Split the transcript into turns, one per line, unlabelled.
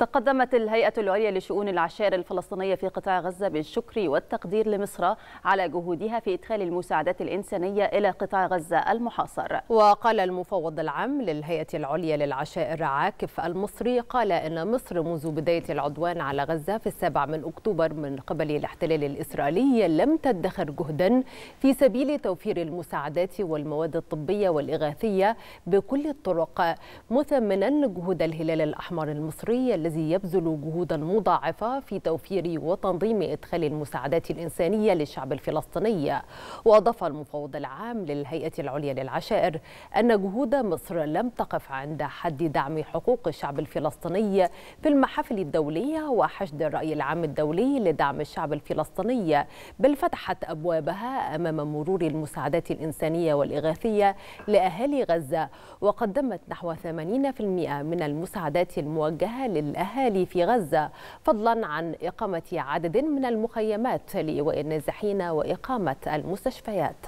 تقدمت الهيئة العليا لشؤون العشائر الفلسطينية في قطاع غزة بالشكر والتقدير لمصر على جهودها في إدخال المساعدات الإنسانية إلى قطاع غزة المحاصر وقال المفوض العام للهيئة العليا للعشائر عاكف المصري قال إن مصر منذ بداية العدوان على غزة في السابع من أكتوبر من قبل الاحتلال الإسرائيلي لم تدخر جهدا في سبيل توفير المساعدات والمواد الطبية والإغاثية بكل الطرق مثمنا جهود الهلال الأحمر المصري الذي يبذل جهودا مضاعفة في توفير وتنظيم إدخال المساعدات الإنسانية للشعب الفلسطيني وأضاف المفوض العام للهيئة العليا للعشائر أن جهود مصر لم تقف عند حد دعم حقوق الشعب الفلسطيني في المحافل الدولية وحشد الرأي العام الدولي لدعم الشعب الفلسطيني بل فتحت أبوابها أمام مرور المساعدات الإنسانية والإغاثية لأهالي غزة وقدمت نحو 80% من المساعدات الموجهة لل الأهالي في غزة فضلا عن إقامة عدد من المخيمات لإيواء النازحين وإقامة المستشفيات